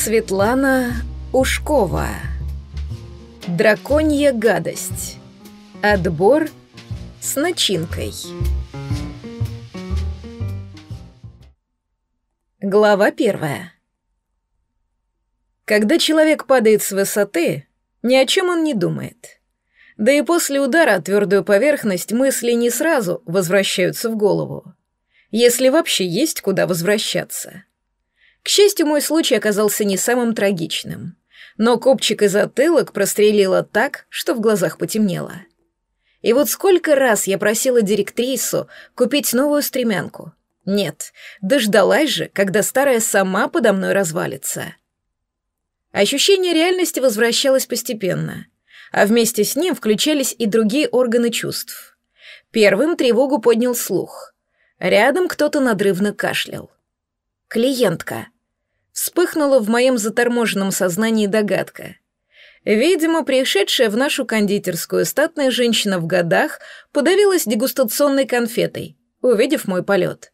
Светлана Ушкова. Драконья гадость. Отбор с начинкой. Глава первая. Когда человек падает с высоты, ни о чем он не думает. Да и после удара о твердую поверхность мысли не сразу возвращаются в голову. Если вообще есть куда возвращаться. К счастью, мой случай оказался не самым трагичным. Но копчик и затылок прострелило так, что в глазах потемнело. И вот сколько раз я просила директрису купить новую стремянку. Нет, дождалась же, когда старая сама подо мной развалится. Ощущение реальности возвращалось постепенно, а вместе с ним включались и другие органы чувств. Первым тревогу поднял слух. Рядом кто-то надрывно кашлял клиентка. Вспыхнула в моем заторможенном сознании догадка. Видимо, пришедшая в нашу кондитерскую статная женщина в годах подавилась дегустационной конфетой, увидев мой полет.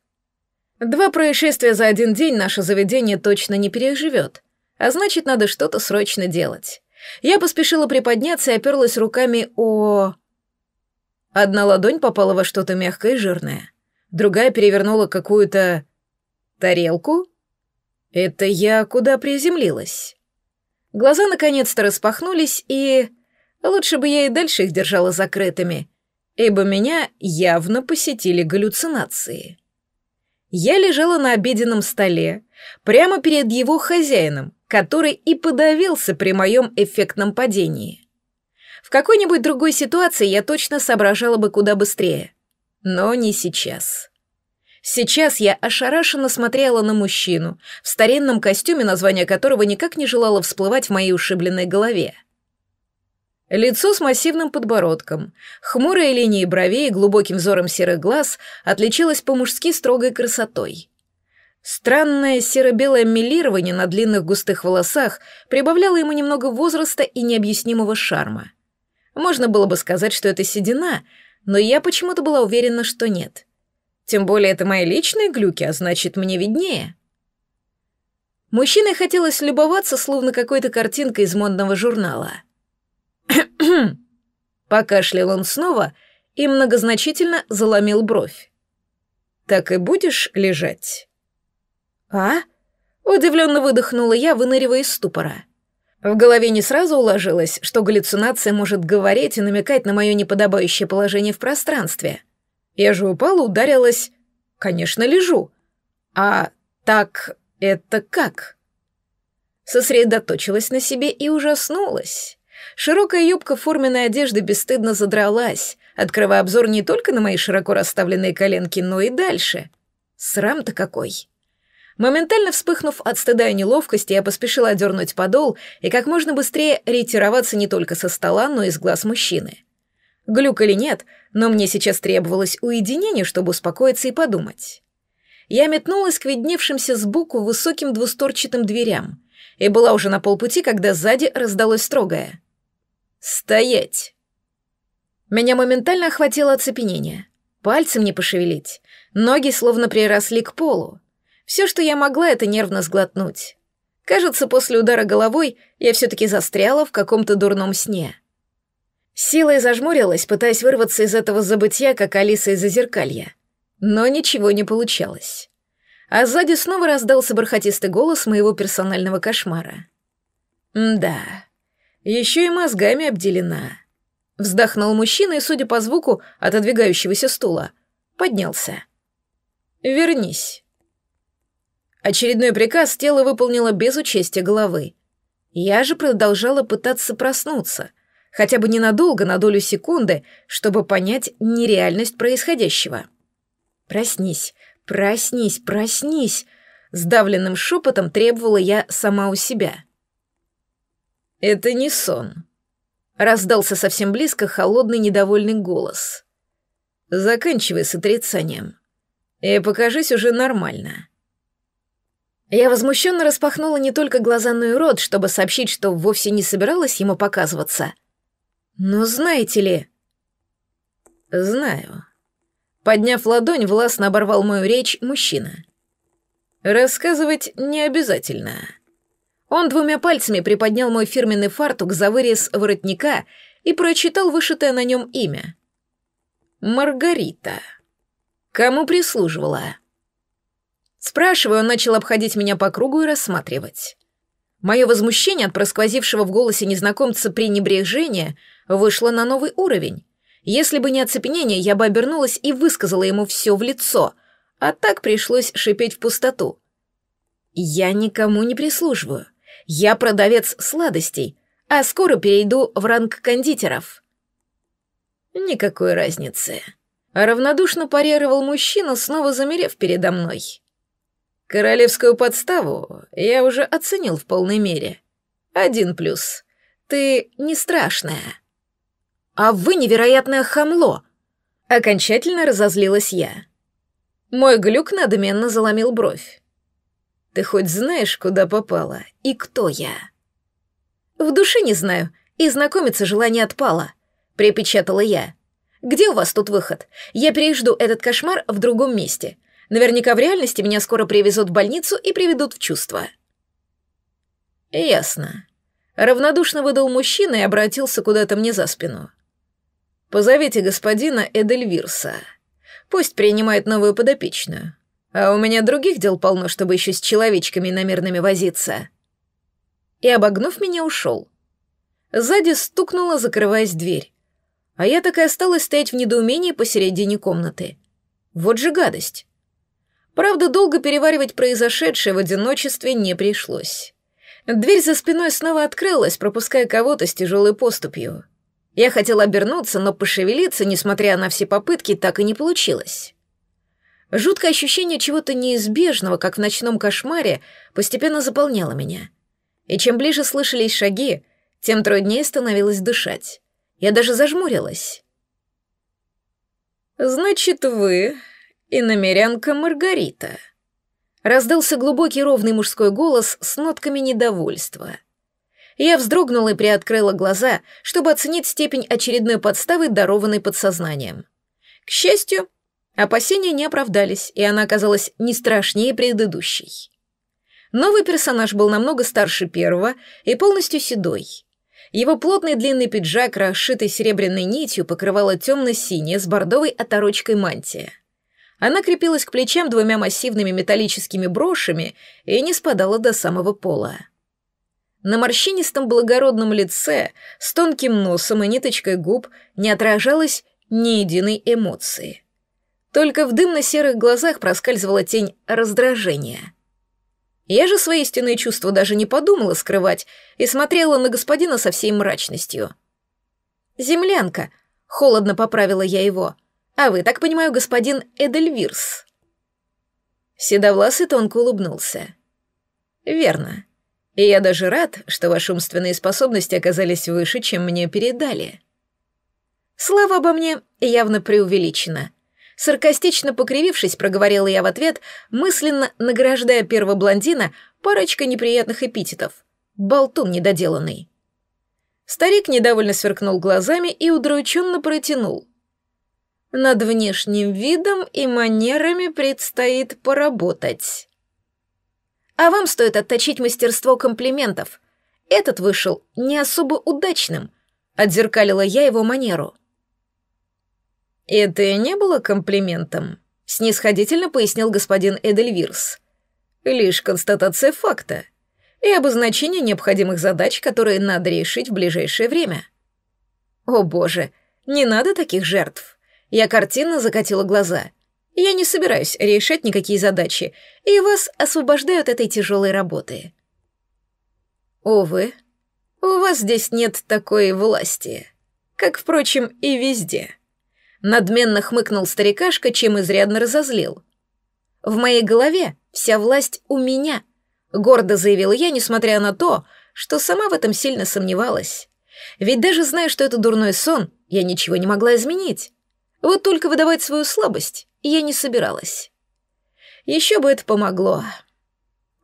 Два происшествия за один день наше заведение точно не переживет, а значит, надо что-то срочно делать. Я поспешила приподняться и оперлась руками о... Одна ладонь попала во что-то мягкое и жирное, другая перевернула какую-то Тарелку? Это я куда приземлилась? Глаза наконец-то распахнулись, и... Лучше бы я и дальше их держала закрытыми, ибо меня явно посетили галлюцинации. Я лежала на обеденном столе, прямо перед его хозяином, который и подавился при моем эффектном падении. В какой-нибудь другой ситуации я точно соображала бы куда быстрее. Но не сейчас. Сейчас я ошарашенно смотрела на мужчину, в старинном костюме, название которого никак не желало всплывать в моей ушибленной голове. Лицо с массивным подбородком, хмурые линии бровей и глубоким взором серых глаз отличилось по-мужски строгой красотой. Странное серо-белое милирование на длинных густых волосах прибавляло ему немного возраста и необъяснимого шарма. Можно было бы сказать, что это седина, но я почему-то была уверена, что нет. Тем более это мои личные глюки, а значит, мне виднее. Мужчине хотелось любоваться, словно какой-то картинкой из модного журнала. Покашлял он снова и многозначительно заломил бровь. «Так и будешь лежать?» «А?» — удивленно выдохнула я, выныривая из ступора. В голове не сразу уложилось, что галлюцинация может говорить и намекать на мое неподобающее положение в пространстве — я же упала, ударилась. Конечно, лежу. А так это как? Сосредоточилась на себе и ужаснулась. Широкая юбка форменной одежды бесстыдно задралась, открывая обзор не только на мои широко расставленные коленки, но и дальше. Срам-то какой. Моментально вспыхнув от стыда и неловкости, я поспешила одернуть подол и как можно быстрее ретироваться не только со стола, но и с глаз мужчины. Глюк или нет, но мне сейчас требовалось уединение, чтобы успокоиться и подумать. Я метнулась к видневшимся сбоку высоким двусторчатым дверям и была уже на полпути, когда сзади раздалось строгое. «Стоять!» Меня моментально охватило оцепенение. Пальцем не пошевелить. Ноги словно приросли к полу. Все, что я могла, это нервно сглотнуть. Кажется, после удара головой я все-таки застряла в каком-то дурном сне. Силой зажмурилась, пытаясь вырваться из этого забытья, как Алиса из зазеркалья. Но ничего не получалось. А сзади снова раздался бархатистый голос моего персонального кошмара. «Да, еще и мозгами обделена». Вздохнул мужчина и, судя по звуку отодвигающегося стула, поднялся. «Вернись». Очередной приказ тело выполнило без участия головы. Я же продолжала пытаться проснуться, хотя бы ненадолго, на долю секунды, чтобы понять нереальность происходящего. «Проснись, проснись, проснись!» — сдавленным шепотом требовала я сама у себя. «Это не сон», — раздался совсем близко холодный недовольный голос. «Заканчивай с отрицанием и покажись уже нормально». Я возмущенно распахнула не только глаза, но и рот, чтобы сообщить, что вовсе не собиралась ему показываться — но «Ну, знаете ли... Знаю. Подняв ладонь, властно оборвал мою речь мужчина. Рассказывать не обязательно. Он двумя пальцами приподнял мой фирменный фартук за вырез воротника и прочитал вышитое на нем имя. Маргарита. Кому прислуживала? Спрашивая, он начал обходить меня по кругу и рассматривать. Мое возмущение от просквозившего в голосе незнакомца пренебрежения — вышла на новый уровень. Если бы не оцепенение, я бы обернулась и высказала ему все в лицо, а так пришлось шипеть в пустоту. Я никому не прислуживаю. Я продавец сладостей, а скоро перейду в ранг кондитеров. Никакой разницы. Равнодушно парировал мужчина, снова замерев передо мной. Королевскую подставу я уже оценил в полной мере. Один плюс. Ты не страшная. «А вы невероятное хамло!» Окончательно разозлилась я. Мой глюк надменно заломил бровь. «Ты хоть знаешь, куда попала и кто я?» «В душе не знаю, и знакомиться желание отпало», — припечатала я. «Где у вас тут выход? Я пережду этот кошмар в другом месте. Наверняка в реальности меня скоро привезут в больницу и приведут в чувство». «Ясно», — равнодушно выдал мужчина и обратился куда-то мне за спину. Позовите господина Эдельвирса. Пусть принимает новую подопечную. А у меня других дел полно, чтобы еще с человечками намерными возиться». И, обогнув меня, ушел. Сзади стукнула, закрываясь дверь. А я такая осталась стоять в недоумении посередине комнаты. Вот же гадость. Правда, долго переваривать произошедшее в одиночестве не пришлось. Дверь за спиной снова открылась, пропуская кого-то с тяжелой поступью. Я хотела обернуться, но пошевелиться, несмотря на все попытки, так и не получилось. Жуткое ощущение чего-то неизбежного, как в ночном кошмаре, постепенно заполняло меня. И чем ближе слышались шаги, тем труднее становилось дышать. Я даже зажмурилась. «Значит, вы и намерянка Маргарита», — раздался глубокий ровный мужской голос с нотками недовольства — я вздрогнула и приоткрыла глаза, чтобы оценить степень очередной подставы, дарованной подсознанием. К счастью, опасения не оправдались, и она оказалась не страшнее предыдущей. Новый персонаж был намного старше первого и полностью седой. Его плотный длинный пиджак, расшитый серебряной нитью, покрывала темно синее с бордовой оторочкой мантия. Она крепилась к плечам двумя массивными металлическими брошами и не спадала до самого пола. На морщинистом благородном лице с тонким носом и ниточкой губ не отражалось ни единой эмоции. Только в дымно-серых глазах проскальзывала тень раздражения. Я же свои истинные чувства даже не подумала скрывать и смотрела на господина со всей мрачностью. «Землянка», — холодно поправила я его, — «а вы, так понимаю, господин Эдельвирс». Седовласый тонко улыбнулся. «Верно. И я даже рад, что ваши умственные способности оказались выше, чем мне передали. Слава обо мне явно преувеличена. Саркастично покривившись, проговорила я в ответ, мысленно награждая первого блондина парочкой неприятных эпитетов. Болтун недоделанный. Старик недовольно сверкнул глазами и удрученно протянул. «Над внешним видом и манерами предстоит поработать». А вам стоит отточить мастерство комплиментов. Этот вышел не особо удачным, отзеркалила я его манеру. Это не было комплиментом, снисходительно пояснил господин Эдельвирс. Лишь констатация факта и обозначение необходимых задач, которые надо решить в ближайшее время. О боже, не надо таких жертв. Я картинно закатила глаза. Я не собираюсь решать никакие задачи, и вас освобождаю от этой тяжелой работы. Увы, у вас здесь нет такой власти, как, впрочем, и везде. Надменно хмыкнул старикашка, чем изрядно разозлил. В моей голове вся власть у меня, гордо заявила я, несмотря на то, что сама в этом сильно сомневалась. Ведь даже зная, что это дурной сон, я ничего не могла изменить. Вот только выдавать свою слабость я не собиралась. Еще бы это помогло.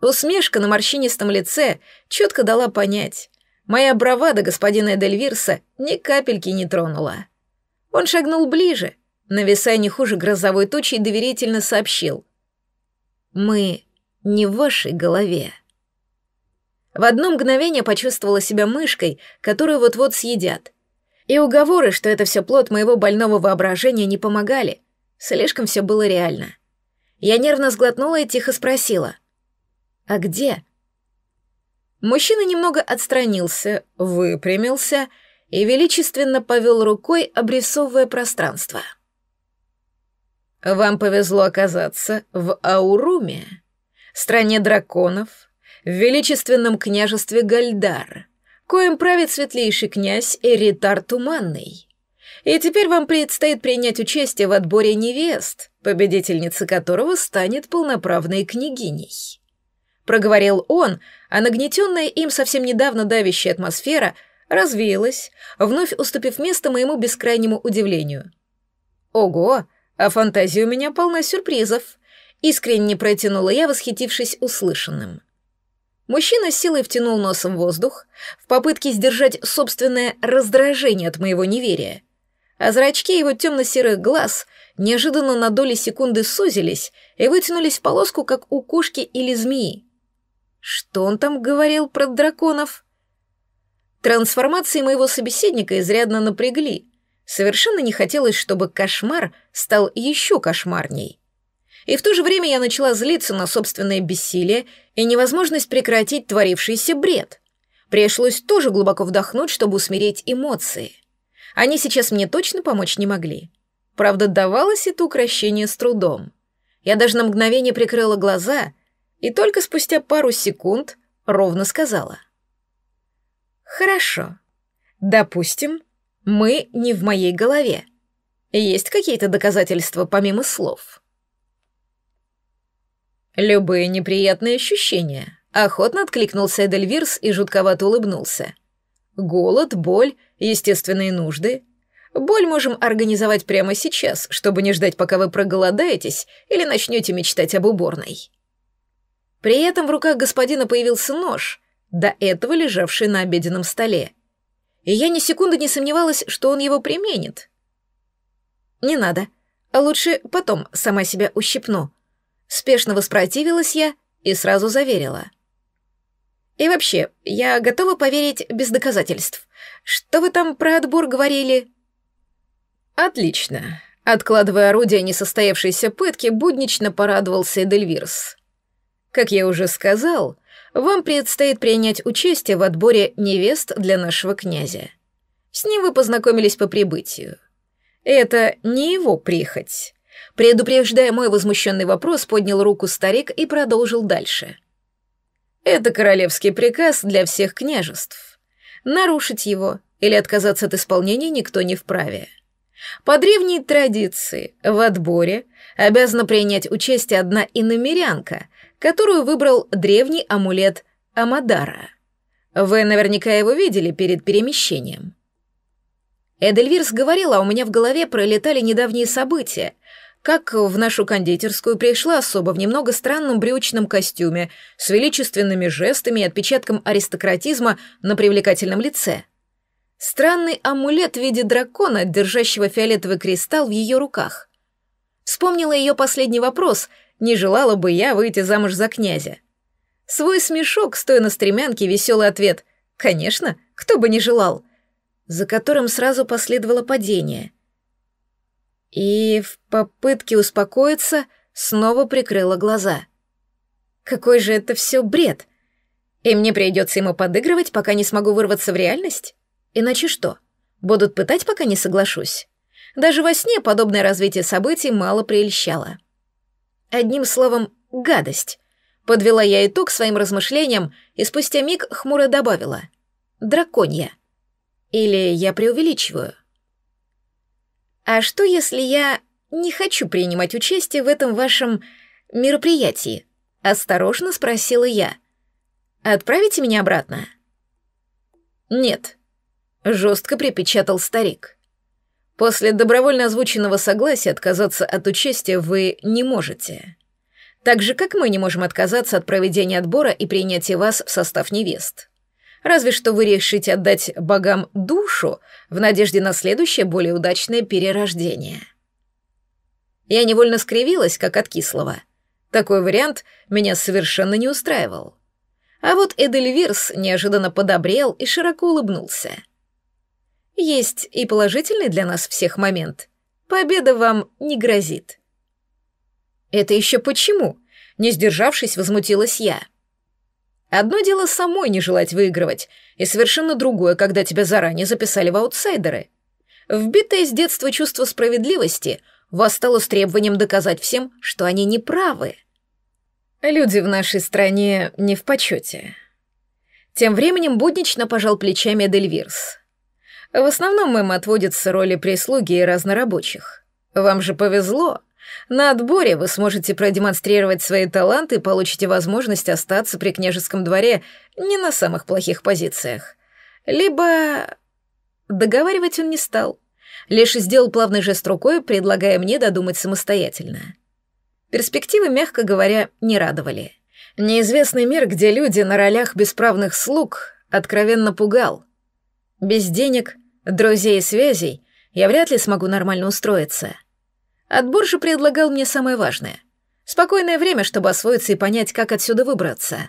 Усмешка на морщинистом лице четко дала понять. Моя бравада господина Эдельвирса ни капельки не тронула. Он шагнул ближе, нависая не хуже грозовой тучи и доверительно сообщил. «Мы не в вашей голове». В одно мгновение почувствовала себя мышкой, которую вот-вот съедят. И уговоры, что это все плод моего больного воображения, не помогали. Слишком все было реально. Я нервно сглотнула и тихо спросила. «А где?» Мужчина немного отстранился, выпрямился и величественно повел рукой, обрисовывая пространство. «Вам повезло оказаться в Ауруме, стране драконов, в величественном княжестве Гальдар, коим правит светлейший князь Эритар Туманный. И теперь вам предстоит принять участие в отборе невест, победительница которого станет полноправной княгиней. Проговорил он, а нагнетенная им совсем недавно давящая атмосфера развеялась, вновь уступив место моему бескрайнему удивлению. «Ого, а фантазия у меня полна сюрпризов!» Искренне протянула я, восхитившись услышанным. Мужчина силой втянул носом воздух в попытке сдержать собственное раздражение от моего неверия а зрачки его темно-серых глаз неожиданно на доли секунды сузились и вытянулись в полоску, как у кошки или змеи. Что он там говорил про драконов? Трансформации моего собеседника изрядно напрягли. Совершенно не хотелось, чтобы кошмар стал еще кошмарней. И в то же время я начала злиться на собственное бессилие и невозможность прекратить творившийся бред. Пришлось тоже глубоко вдохнуть, чтобы усмирить эмоции. Они сейчас мне точно помочь не могли. Правда, давалось это укрощение с трудом. Я даже на мгновение прикрыла глаза и только спустя пару секунд ровно сказала. «Хорошо. Допустим, мы не в моей голове. Есть какие-то доказательства помимо слов?» «Любые неприятные ощущения», — охотно откликнулся Эдельвирс и жутковато улыбнулся. «Голод, боль естественные нужды. Боль можем организовать прямо сейчас, чтобы не ждать, пока вы проголодаетесь или начнете мечтать об уборной. При этом в руках господина появился нож, до этого лежавший на обеденном столе. И я ни секунды не сомневалась, что он его применит. «Не надо. а Лучше потом сама себя ущипну». Спешно воспротивилась я и сразу заверила — и вообще, я готова поверить без доказательств. Что вы там про отбор говорили?» «Отлично», — откладывая орудие несостоявшейся пытки, буднично порадовался Эдельвирс. «Как я уже сказал, вам предстоит принять участие в отборе невест для нашего князя. С ним вы познакомились по прибытию. Это не его прихоть». Предупреждая мой возмущенный вопрос, поднял руку старик и продолжил дальше — это королевский приказ для всех княжеств. Нарушить его или отказаться от исполнения никто не вправе. По древней традиции в отборе обязана принять участие одна иномерянка, которую выбрал древний амулет Амадара. Вы наверняка его видели перед перемещением. Эдельвирс говорила, а у меня в голове пролетали недавние события, как в нашу кондитерскую пришла особо в немного странном брючном костюме с величественными жестами и отпечатком аристократизма на привлекательном лице. Странный амулет в виде дракона, держащего фиолетовый кристалл в ее руках. Вспомнила ее последний вопрос, не желала бы я выйти замуж за князя. Свой смешок, стоя на стремянке, веселый ответ «Конечно, кто бы не желал», за которым сразу последовало падение — и в попытке успокоиться снова прикрыла глаза. Какой же это все бред! И мне придется ему подыгрывать, пока не смогу вырваться в реальность? Иначе что? Будут пытать, пока не соглашусь? Даже во сне подобное развитие событий мало прельщало. Одним словом, гадость. Подвела я итог своим размышлениям и спустя миг хмуро добавила. Драконья. Или я преувеличиваю? А что, если я не хочу принимать участие в этом вашем мероприятии?» — осторожно спросила я. «Отправите меня обратно?» «Нет», — жестко припечатал старик. «После добровольно озвученного согласия отказаться от участия вы не можете. Так же, как мы не можем отказаться от проведения отбора и принятия вас в состав невест». Разве что вы решите отдать богам душу в надежде на следующее более удачное перерождение. Я невольно скривилась, как от кислого. Такой вариант меня совершенно не устраивал. А вот Эдельвирс неожиданно подобрел и широко улыбнулся. Есть и положительный для нас всех момент. Победа вам не грозит. Это еще почему? Не сдержавшись, возмутилась я. Одно дело самой не желать выигрывать, и совершенно другое, когда тебя заранее записали в аутсайдеры. Вбитое с детства чувство справедливости восстало с требованием доказать всем, что они неправы. Люди в нашей стране не в почете. Тем временем буднично пожал плечами Эдельвирс. В основном им отводятся роли прислуги и разнорабочих. Вам же повезло. На отборе вы сможете продемонстрировать свои таланты и получите возможность остаться при княжеском дворе не на самых плохих позициях. Либо... Договаривать он не стал, лишь сделал плавный жест рукой, предлагая мне додумать самостоятельно. Перспективы, мягко говоря, не радовали. Неизвестный мир, где люди на ролях бесправных слуг, откровенно пугал. Без денег, друзей и связей я вряд ли смогу нормально устроиться. Отбор же предлагал мне самое важное — спокойное время, чтобы освоиться и понять, как отсюда выбраться.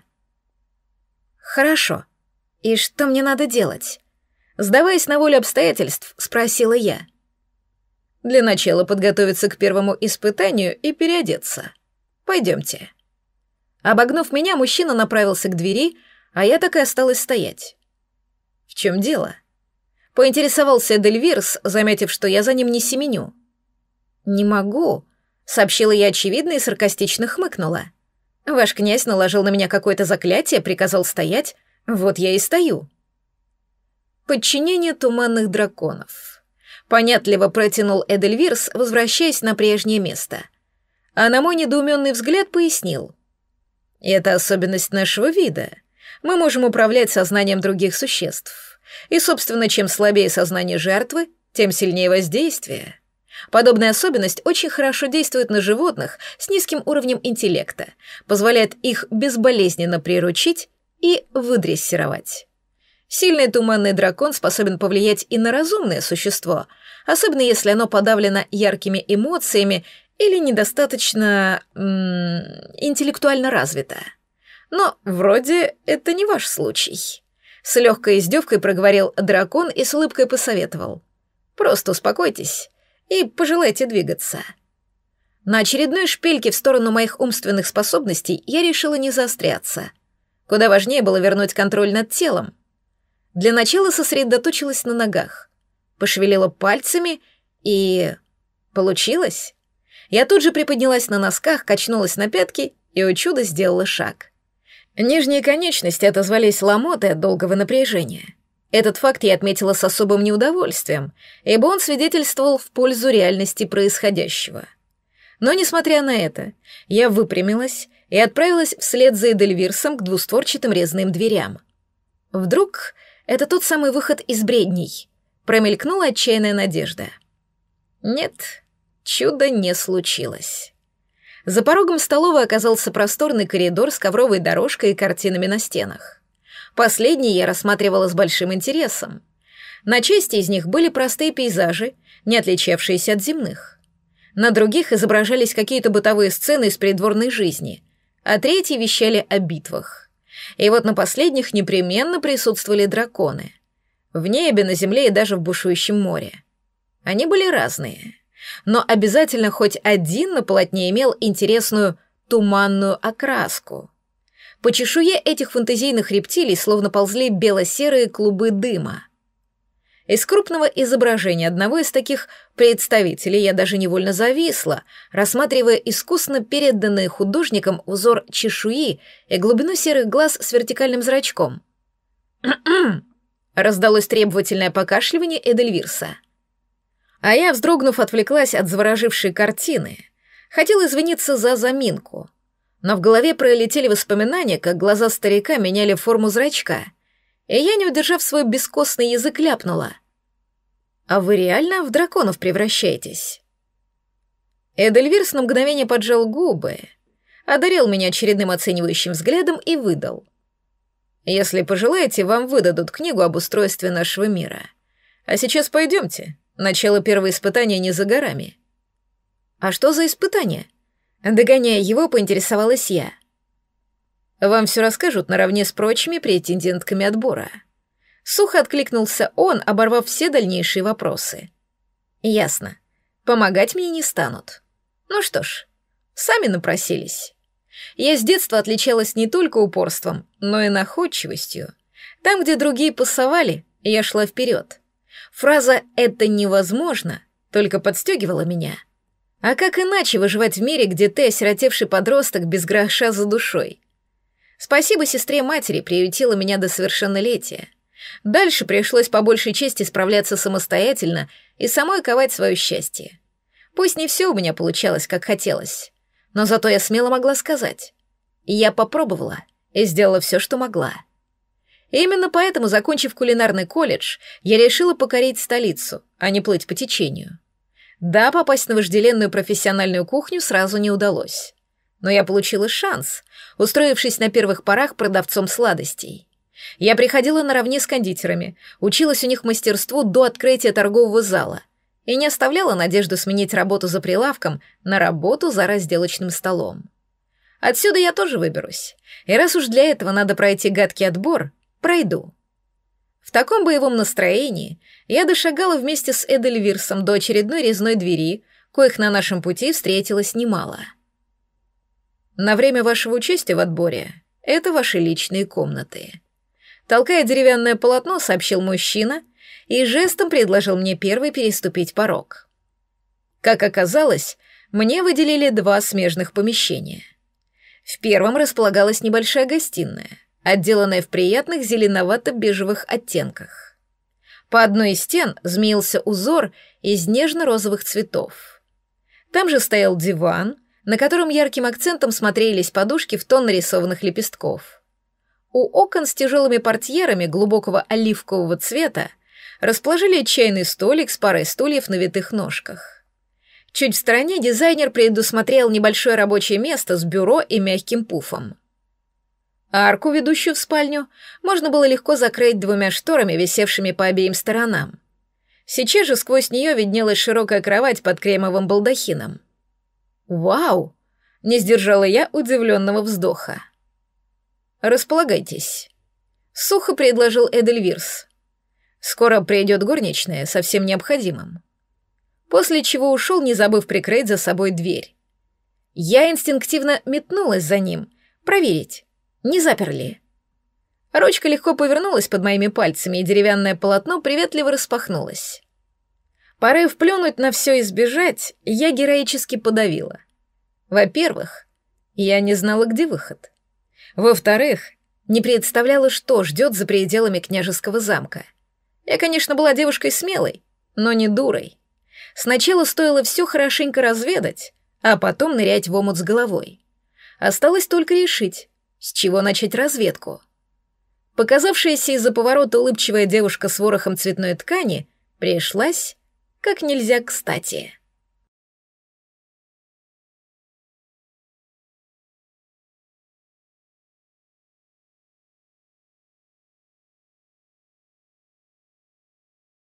«Хорошо. И что мне надо делать?» Сдаваясь на волю обстоятельств, спросила я. «Для начала подготовиться к первому испытанию и переодеться. Пойдемте». Обогнув меня, мужчина направился к двери, а я так и осталась стоять. «В чем дело?» Поинтересовался Дельвирс, заметив, что я за ним не семеню. «Не могу», — сообщила я очевидно и саркастично хмыкнула. «Ваш князь наложил на меня какое-то заклятие, приказал стоять, вот я и стою». Подчинение туманных драконов. Понятливо протянул Эдельвирс, возвращаясь на прежнее место. А на мой недоуменный взгляд пояснил. «Это особенность нашего вида. Мы можем управлять сознанием других существ. И, собственно, чем слабее сознание жертвы, тем сильнее воздействие». Подобная особенность очень хорошо действует на животных с низким уровнем интеллекта, позволяет их безболезненно приручить и выдрессировать. Сильный туманный дракон способен повлиять и на разумное существо, особенно если оно подавлено яркими эмоциями или недостаточно интеллектуально развито. Но вроде это не ваш случай. С легкой издевкой проговорил дракон и с улыбкой посоветовал. «Просто успокойтесь и пожелайте двигаться. На очередной шпильке в сторону моих умственных способностей я решила не заостряться. Куда важнее было вернуть контроль над телом. Для начала сосредоточилась на ногах. Пошевелила пальцами и... Получилось. Я тут же приподнялась на носках, качнулась на пятки и, у чуда, сделала шаг. Нижние конечности отозвались ломотой от долгого напряжения. Этот факт я отметила с особым неудовольствием, ибо он свидетельствовал в пользу реальности происходящего. Но, несмотря на это, я выпрямилась и отправилась вслед за Эдельвирсом к двустворчатым резным дверям. Вдруг это тот самый выход из бредней. Промелькнула отчаянная надежда. Нет, чудо не случилось. За порогом столовой оказался просторный коридор с ковровой дорожкой и картинами на стенах. Последние я рассматривала с большим интересом. На части из них были простые пейзажи, не отличавшиеся от земных. На других изображались какие-то бытовые сцены из придворной жизни, а третьи вещали о битвах. И вот на последних непременно присутствовали драконы. В небе, на земле и даже в бушующем море. Они были разные. Но обязательно хоть один на полотне имел интересную туманную окраску. По чешуе этих фантазийных рептилий словно ползли бело-серые клубы дыма. Из крупного изображения одного из таких представителей я даже невольно зависла, рассматривая искусно переданный художником узор чешуи и глубину серых глаз с вертикальным зрачком. Раздалось требовательное покашливание Эдельвирса. А я, вздрогнув, отвлеклась от заворожившей картины. Хотела извиниться за заминку — но в голове пролетели воспоминания, как глаза старика меняли форму зрачка, и я, не удержав свой бескостный язык, ляпнула. «А вы реально в драконов превращаетесь?» Эдельвирс на мгновение поджал губы, одарил меня очередным оценивающим взглядом и выдал. «Если пожелаете, вам выдадут книгу об устройстве нашего мира. А сейчас пойдемте, начало первого испытания не за горами». «А что за испытание?» Догоняя его, поинтересовалась я. «Вам все расскажут наравне с прочими претендентками отбора». Сухо откликнулся он, оборвав все дальнейшие вопросы. «Ясно. Помогать мне не станут. Ну что ж, сами напросились. Я с детства отличалась не только упорством, но и находчивостью. Там, где другие пасовали, я шла вперед. Фраза «это невозможно» только подстегивала меня — а как иначе выживать в мире, где ты осиротевший подросток без гроша за душой? Спасибо сестре матери приютила меня до совершеннолетия. Дальше пришлось по большей части справляться самостоятельно и самой ковать свое счастье. Пусть не все у меня получалось, как хотелось, но зато я смело могла сказать. я попробовала и сделала все, что могла. именно поэтому, закончив кулинарный колледж, я решила покорить столицу, а не плыть по течению. Да, попасть на вожделенную профессиональную кухню сразу не удалось. Но я получила шанс, устроившись на первых порах продавцом сладостей. Я приходила наравне с кондитерами, училась у них мастерству до открытия торгового зала и не оставляла надежду сменить работу за прилавком на работу за разделочным столом. Отсюда я тоже выберусь. И раз уж для этого надо пройти гадкий отбор, пройду. В таком боевом настроении я дошагала вместе с Эдельвирсом до очередной резной двери, коих на нашем пути встретилось немало. На время вашего участия в отборе это ваши личные комнаты. Толкая деревянное полотно, сообщил мужчина и жестом предложил мне первый переступить порог. Как оказалось, мне выделили два смежных помещения. В первом располагалась небольшая гостиная, отделанное в приятных зеленовато-бежевых оттенках. По одной из стен змеился узор из нежно-розовых цветов. Там же стоял диван, на котором ярким акцентом смотрелись подушки в тон нарисованных лепестков. У окон с тяжелыми портьерами глубокого оливкового цвета расположили чайный столик с парой стульев на витых ножках. Чуть в стороне дизайнер предусмотрел небольшое рабочее место с бюро и мягким пуфом. Арку, ведущую в спальню, можно было легко закрыть двумя шторами, висевшими по обеим сторонам. Сейчас же сквозь нее виднелась широкая кровать под кремовым балдахином. «Вау!» — не сдержала я удивленного вздоха. «Располагайтесь», — сухо предложил Эдельвирс. «Скоро придет горничная со всем необходимым». После чего ушел, не забыв прикрыть за собой дверь. Я инстинктивно метнулась за ним, проверить, не заперли. Ручка легко повернулась под моими пальцами, и деревянное полотно приветливо распахнулось. Порыв плюнуть на все и сбежать я героически подавила. Во-первых, я не знала, где выход. Во-вторых, не представляла, что ждет за пределами княжеского замка. Я, конечно, была девушкой смелой, но не дурой. Сначала стоило все хорошенько разведать, а потом нырять в омут с головой. Осталось только решить, с чего начать разведку? Показавшаяся из-за поворота улыбчивая девушка с ворохом цветной ткани пришлась как нельзя кстати.